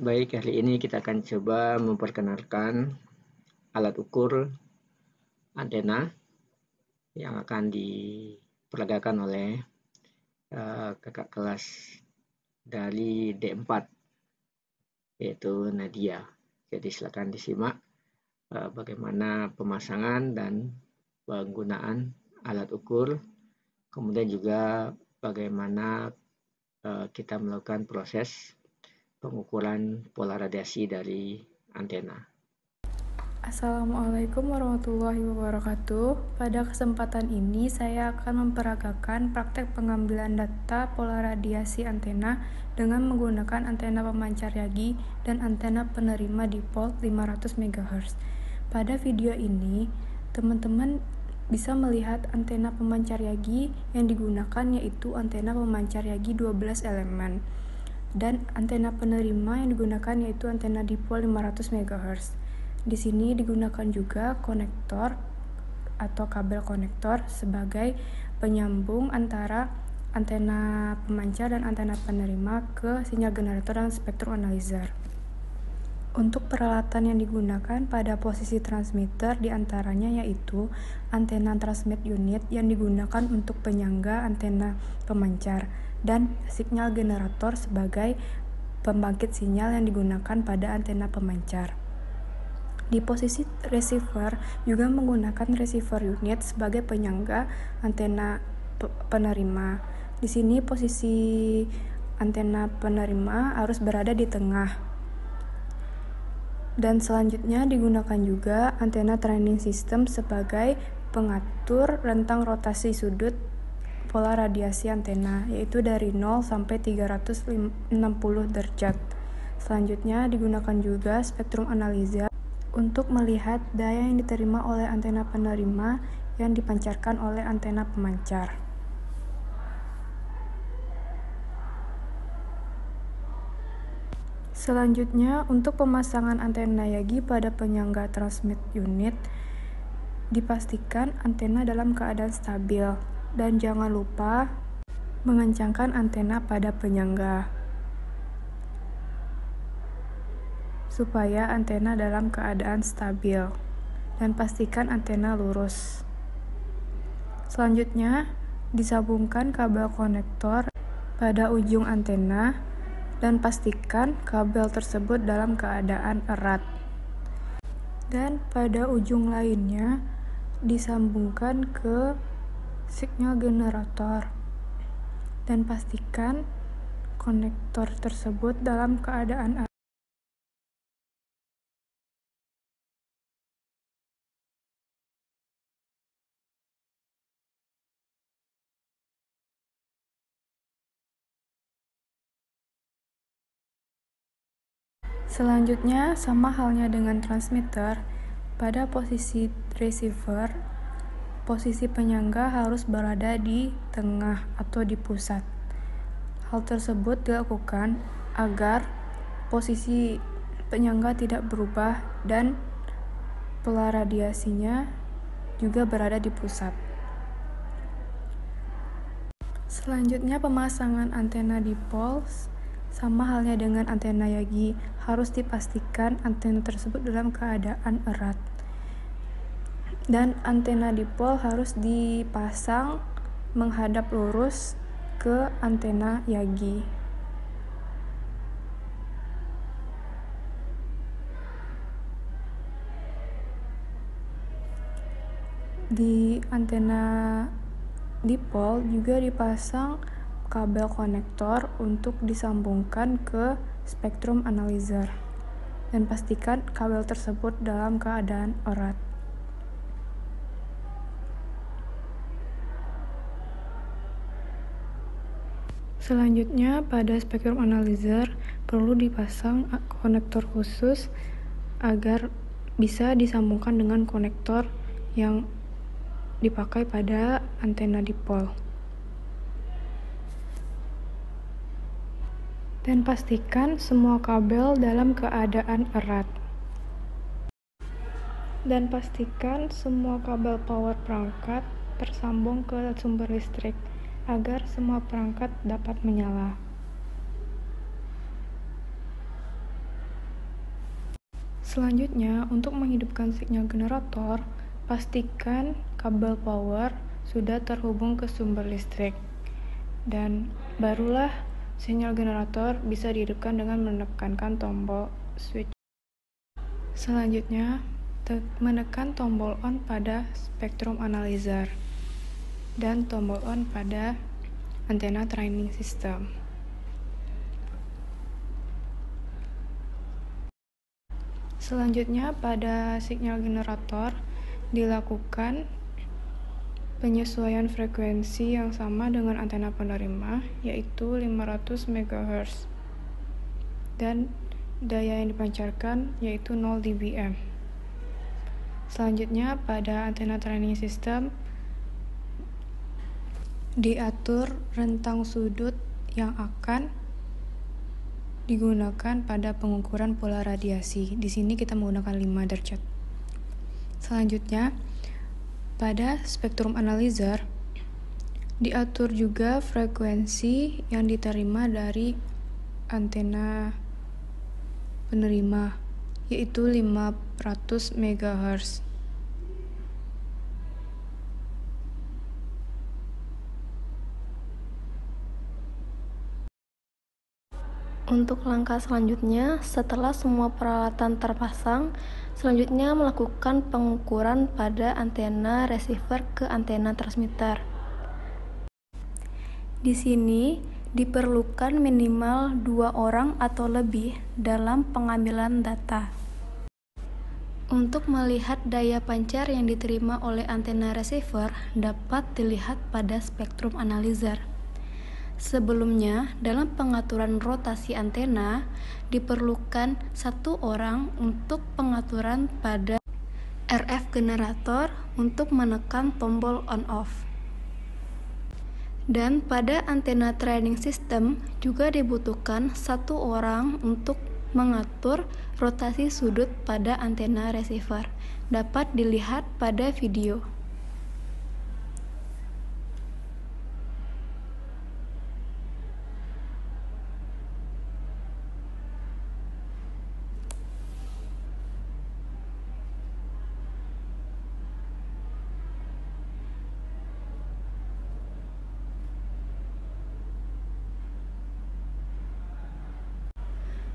Baik, kali ini kita akan coba memperkenalkan alat ukur antena yang akan diperagakan oleh uh, kakak kelas dari D4, yaitu Nadia. Jadi silakan disimak uh, bagaimana pemasangan dan penggunaan alat ukur, kemudian juga bagaimana uh, kita melakukan proses pengukuran pola radiasi dari antena. Assalamualaikum warahmatullahi wabarakatuh. Pada kesempatan ini saya akan memperagakan praktek pengambilan data pola radiasi antena dengan menggunakan antena pemancar yagi dan antena penerima dipol 500 MHz. Pada video ini, teman-teman bisa melihat antena pemancar yagi yang digunakan yaitu antena pemancar yagi 12 elemen dan antena penerima yang digunakan yaitu antena dipol 500 MHz. Di sini digunakan juga konektor atau kabel konektor sebagai penyambung antara antena pemancar dan antena penerima ke sinyal generator dan spektrum analyzer. Untuk peralatan yang digunakan pada posisi transmitter diantaranya yaitu antena transmit unit yang digunakan untuk penyangga antena pemancar, dan sinyal generator sebagai pembangkit sinyal yang digunakan pada antena pemancar. Di posisi receiver juga menggunakan receiver unit sebagai penyangga antena penerima. Di sini posisi antena penerima harus berada di tengah. Dan selanjutnya digunakan juga antena training system sebagai pengatur rentang rotasi sudut pola radiasi antena, yaitu dari 0 sampai 360 derajat. Selanjutnya digunakan juga spektrum analisa untuk melihat daya yang diterima oleh antena penerima yang dipancarkan oleh antena pemancar. Selanjutnya, untuk pemasangan antena Yagi pada penyangga transmit unit, dipastikan antena dalam keadaan stabil, dan jangan lupa mengencangkan antena pada penyangga supaya antena dalam keadaan stabil dan pastikan antena lurus. Selanjutnya, disambungkan kabel konektor pada ujung antena dan pastikan kabel tersebut dalam keadaan erat. Dan pada ujung lainnya disambungkan ke signal generator dan pastikan konektor tersebut dalam keadaan Selanjutnya, sama halnya dengan transmitter, pada posisi receiver posisi penyangga harus berada di tengah atau di pusat. Hal tersebut dilakukan agar posisi penyangga tidak berubah dan pola radiasinya juga berada di pusat. Selanjutnya pemasangan antena dipol sama halnya dengan antena Yagi, harus dipastikan antena tersebut dalam keadaan erat dan antena dipol harus dipasang menghadap lurus ke antena Yagi. Di antena dipol juga dipasang kabel konektor untuk disambungkan ke spektrum analyzer dan pastikan kabel tersebut dalam keadaan erat. Selanjutnya, pada spektrum analyzer perlu dipasang konektor khusus agar bisa disambungkan dengan konektor yang dipakai pada antena dipol. Dan pastikan semua kabel dalam keadaan erat. Dan pastikan semua kabel power perangkat tersambung ke sumber listrik agar semua perangkat dapat menyala. Selanjutnya, untuk menghidupkan sinyal generator, pastikan kabel power sudah terhubung ke sumber listrik. Dan barulah sinyal generator bisa dihidupkan dengan menekankan tombol switch. Selanjutnya, menekan tombol on pada spektrum analyzer dan tombol on pada antena training system. Selanjutnya pada signal generator dilakukan penyesuaian frekuensi yang sama dengan antena penerima yaitu 500 MHz dan daya yang dipancarkan yaitu 0 dBm. Selanjutnya pada antena training system diatur rentang sudut yang akan digunakan pada pengukuran pola radiasi. Di sini kita menggunakan 5 derajat. Selanjutnya, pada spektrum analyzer diatur juga frekuensi yang diterima dari antena penerima yaitu 500 MHz. Untuk langkah selanjutnya, setelah semua peralatan terpasang, selanjutnya melakukan pengukuran pada antena receiver ke antena transmitter. Di sini diperlukan minimal dua orang atau lebih dalam pengambilan data. Untuk melihat daya pancar yang diterima oleh antena receiver dapat dilihat pada spektrum analyzer. Sebelumnya, dalam pengaturan rotasi antena diperlukan satu orang untuk pengaturan pada RF generator untuk menekan tombol on off. Dan pada antena training system juga dibutuhkan satu orang untuk mengatur rotasi sudut pada antena receiver. Dapat dilihat pada video.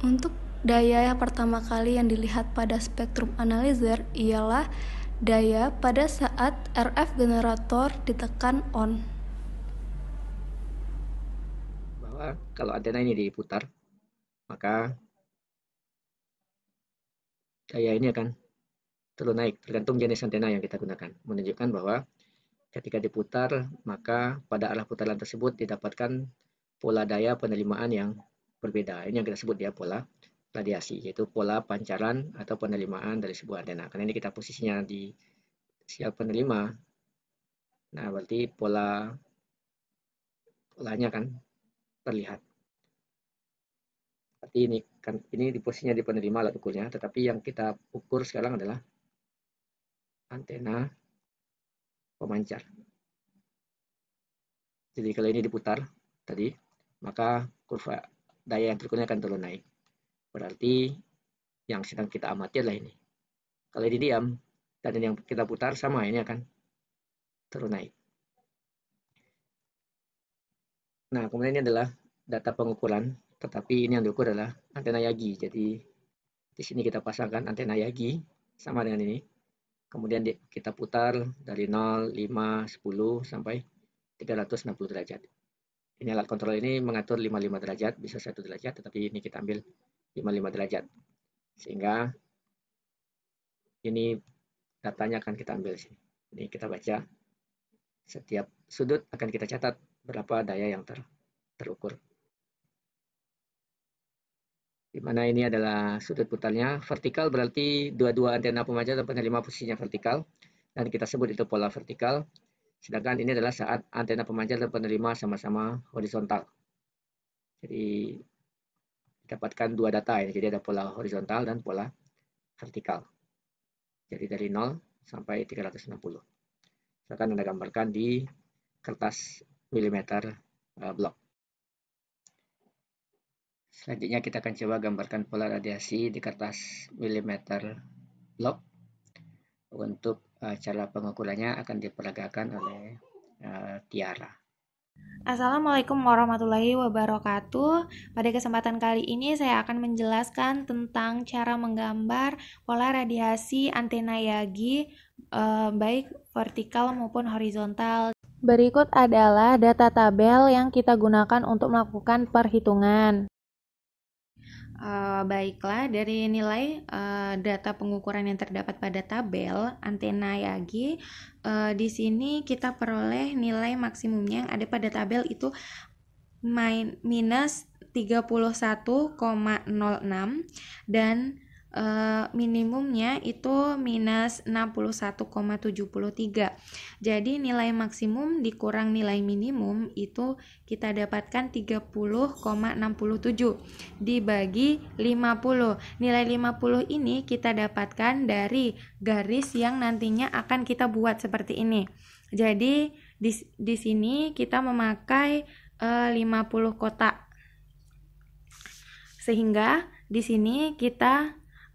Untuk daya pertama kali yang dilihat pada spektrum analyzer ialah daya pada saat RF generator ditekan on. Bahwa kalau antena ini diputar, maka daya ini akan terus naik tergantung jenis antena yang kita gunakan. Menunjukkan bahwa ketika diputar, maka pada arah putaran tersebut didapatkan pola daya penerimaan yang berbeda. Ini yang kita sebut dia pola radiasi, yaitu pola pancaran atau penerimaan dari sebuah antena. Karena ini kita posisinya di sial penerima, nah berarti pola polanya kan terlihat. Berarti ini kan ini di posisinya di penerima alat ukurnya, tetapi yang kita ukur sekarang adalah antena pemancar. Jadi kalau ini diputar tadi, maka kurva daya yang tergunakan akan turun naik. Berarti yang sedang kita amati adalah ini. Kalau ini diam, dan yang kita putar sama ini akan turun naik. Nah, kemudian ini adalah data pengukuran, tetapi ini yang diukur adalah antena Yagi. Jadi di sini kita pasangkan antena Yagi sama dengan ini. Kemudian kita putar dari 0, 5, 10 sampai 360 derajat. Ini alat kontrol ini mengatur 55 derajat, bisa satu derajat, tetapi ini kita ambil 55 derajat. Sehingga ini datanya akan kita ambil sini. Ini kita baca. Setiap sudut akan kita catat berapa daya yang ter, terukur. Di mana ini adalah sudut putarnya. Vertikal berarti dua-dua antena pemancar dan penerima posisinya vertikal. Dan kita sebut itu pola vertikal. Sedangkan ini adalah saat antena pemancar dan penerima sama-sama horizontal. Jadi dapatkan dua data ya. Jadi ada pola horizontal dan pola vertikal. Jadi dari 0 sampai 360. Silakan Anda gambarkan di kertas milimeter eh, blok. Selanjutnya kita akan coba gambarkan pola radiasi di kertas milimeter blok untuk Eh, cara pengukurannya akan diperagakan oleh eh, Tiara. Assalamualaikum warahmatullahi wabarakatuh. Pada kesempatan kali ini saya akan menjelaskan tentang cara menggambar pola radiasi antena Yagi eh, baik vertikal maupun horizontal. Berikut adalah data tabel yang kita gunakan untuk melakukan perhitungan. Eh, baiklah, dari nilai uh, data pengukuran yang terdapat pada tabel antena Yagi, uh, di sini kita peroleh nilai maksimumnya yang ada pada tabel itu min minus 31,06 dan Eh, minimumnya itu minus 61,73 jadi nilai maksimum dikurang nilai minimum itu kita dapatkan 30,67 dibagi 50 nilai 50 ini kita dapatkan dari garis yang nantinya akan kita buat seperti ini jadi di, di sini kita memakai 50 eh, kotak sehingga di sini kita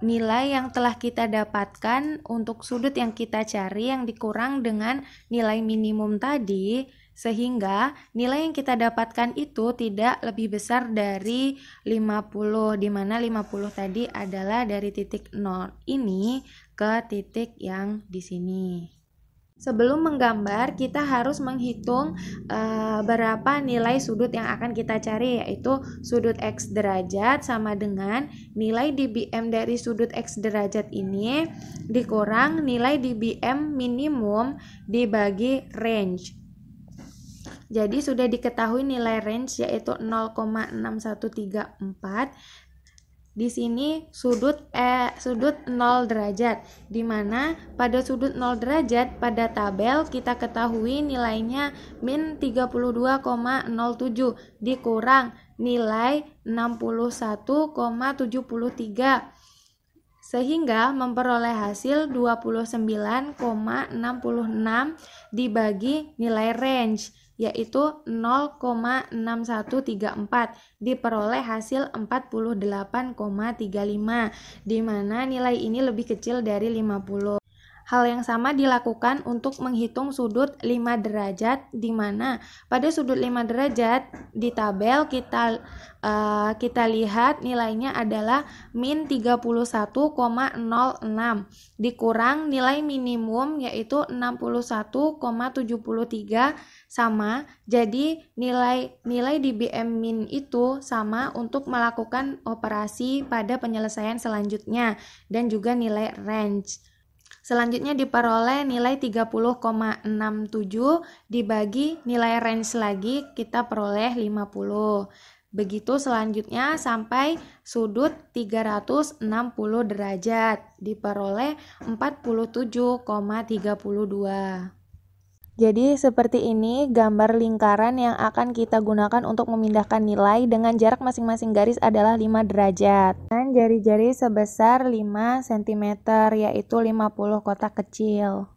nilai yang telah kita dapatkan untuk sudut yang kita cari yang dikurang dengan nilai minimum tadi sehingga nilai yang kita dapatkan itu tidak lebih besar dari 50 di mana 50 tadi adalah dari titik 0 ini ke titik yang di sini. Sebelum menggambar, kita harus menghitung e, berapa nilai sudut yang akan kita cari, yaitu sudut x derajat sama dengan nilai dBm dari sudut x derajat ini dikurang nilai dBm minimum dibagi range. Jadi sudah diketahui nilai range yaitu 0,6134 di sini sudut eh, sudut 0 derajat, di mana pada sudut 0 derajat pada tabel kita ketahui nilainya min 32,07 dikurang nilai 61,73 sehingga memperoleh hasil 29,66 dibagi nilai range yaitu 0,6134 diperoleh hasil 48,35 di mana nilai ini lebih kecil dari 50. Hal yang sama dilakukan untuk menghitung sudut 5 derajat di mana pada sudut 5 derajat di tabel kita uh, kita lihat nilainya adalah min 31,06 dikurang nilai minimum yaitu 61,73 sama. Jadi nilai nilai di BM min itu sama untuk melakukan operasi pada penyelesaian selanjutnya dan juga nilai range. Selanjutnya diperoleh nilai 30,67 dibagi nilai range lagi kita peroleh 50. Begitu selanjutnya sampai sudut 360 derajat diperoleh 47,32. Jadi seperti ini gambar lingkaran yang akan kita gunakan untuk memindahkan nilai dengan jarak masing-masing garis adalah 5 derajat. Dan jari-jari sebesar 5 cm yaitu 50 kotak kecil.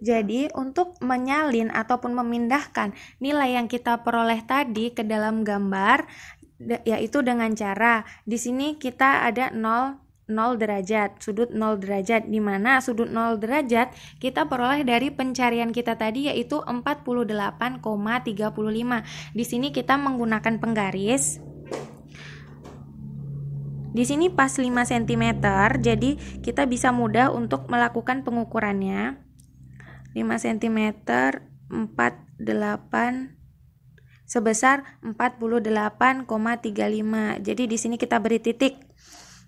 Jadi untuk menyalin ataupun memindahkan nilai yang kita peroleh tadi ke dalam gambar yaitu dengan cara di sini kita ada 0 0 derajat, sudut 0 derajat di mana sudut 0 derajat kita peroleh dari pencarian kita tadi yaitu 48,35. Di sini kita menggunakan penggaris. Di sini pas 5 cm, jadi kita bisa mudah untuk melakukan pengukurannya. 5 cm 48 sebesar 48,35. Jadi di sini kita beri titik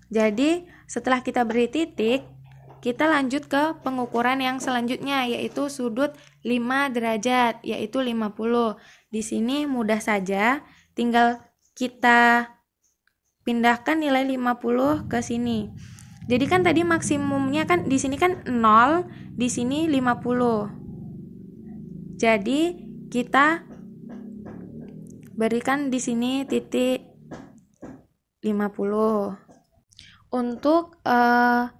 jadi, setelah kita beri titik, kita lanjut ke pengukuran yang selanjutnya yaitu sudut 5 derajat yaitu 50. Di sini mudah saja, tinggal kita pindahkan nilai 50 ke sini. Jadi kan tadi maksimumnya kan di sini kan 0, di sini 50. Jadi kita berikan di sini titik 50 untuk uh,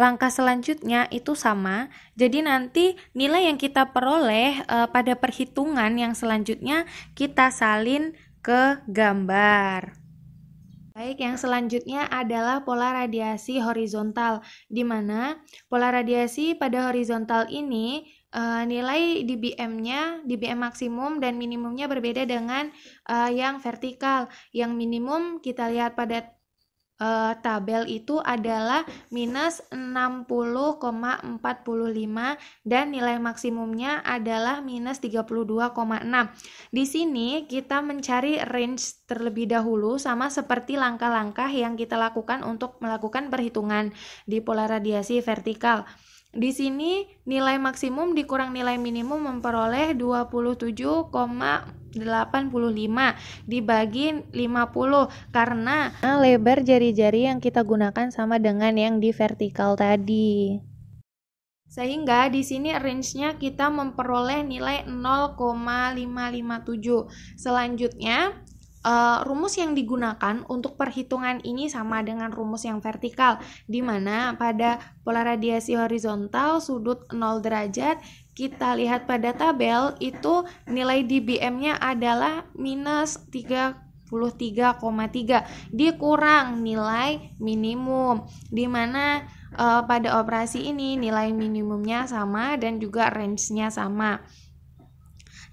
langkah selanjutnya itu sama. Jadi nanti nilai yang kita peroleh uh, pada perhitungan yang selanjutnya kita salin ke gambar. Baik, yang selanjutnya adalah pola radiasi horizontal, di mana pola radiasi pada horizontal ini e, nilai dBm-nya, dBm maksimum dan minimumnya berbeda dengan e, yang vertikal. Yang minimum kita lihat pada uh, tabel itu adalah minus 60,45 dan nilai maksimumnya adalah minus 32,6. Di sini kita mencari range terlebih dahulu sama seperti langkah-langkah yang kita lakukan untuk melakukan perhitungan di pola radiasi vertikal. Di sini nilai maksimum dikurang nilai minimum memperoleh 27,85 dibagi 50 karena lebar jari-jari yang kita gunakan sama dengan yang di vertikal tadi. Sehingga di sini range-nya kita memperoleh nilai 0,557. Selanjutnya, Uh, rumus yang digunakan untuk perhitungan ini sama dengan rumus yang vertikal, di mana pada pola radiasi horizontal sudut 0 derajat kita lihat pada tabel itu nilai dBm-nya adalah minus 33,3 dikurang nilai minimum di mana uh, pada operasi ini nilai minimumnya sama dan juga range-nya sama.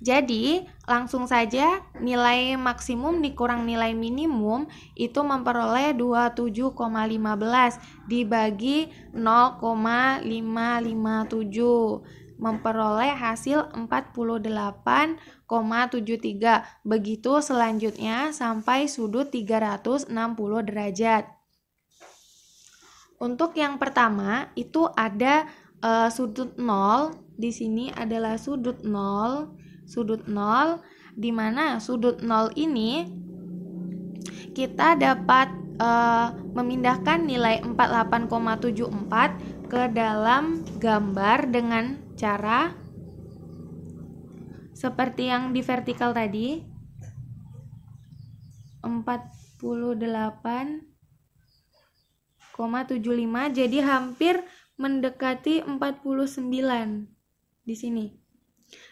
Jadi Langsung saja, nilai maksimum dikurang nilai minimum itu memperoleh 27,15 dibagi 0,557 memperoleh hasil 48,73. Begitu selanjutnya sampai sudut 360 derajat. Untuk yang pertama itu ada uh, sudut 0, di sini adalah sudut 0 sudut 0 di mana sudut 0 ini kita dapat uh, memindahkan nilai 48,74 ke dalam gambar dengan cara seperti yang di vertikal tadi 48,75 jadi hampir mendekati 49 di sini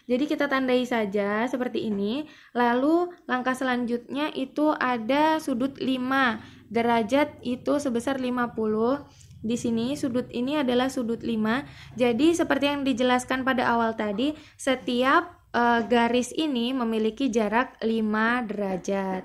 jadi kita tandai saja seperti ini. Lalu langkah selanjutnya itu ada sudut 5. Derajat itu sebesar 50 di sini sudut ini adalah sudut 5. Jadi seperti yang dijelaskan pada awal tadi, setiap e, garis ini memiliki jarak 5 derajat.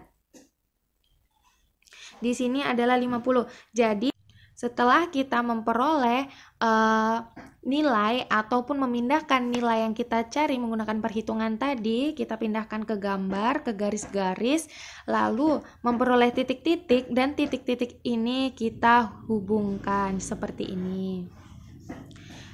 Di sini adalah 50. Jadi setelah kita memperoleh uh, nilai ataupun memindahkan nilai yang kita cari menggunakan perhitungan tadi, kita pindahkan ke gambar, ke garis-garis, lalu memperoleh titik-titik dan titik-titik ini kita hubungkan seperti ini.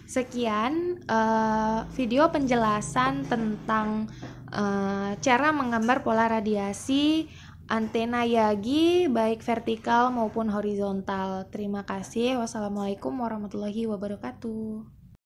Sekian uh, video penjelasan tentang uh, cara menggambar pola radiasi antena Yagi baik vertikal maupun horizontal. Terima kasih. Wassalamualaikum warahmatullahi wabarakatuh.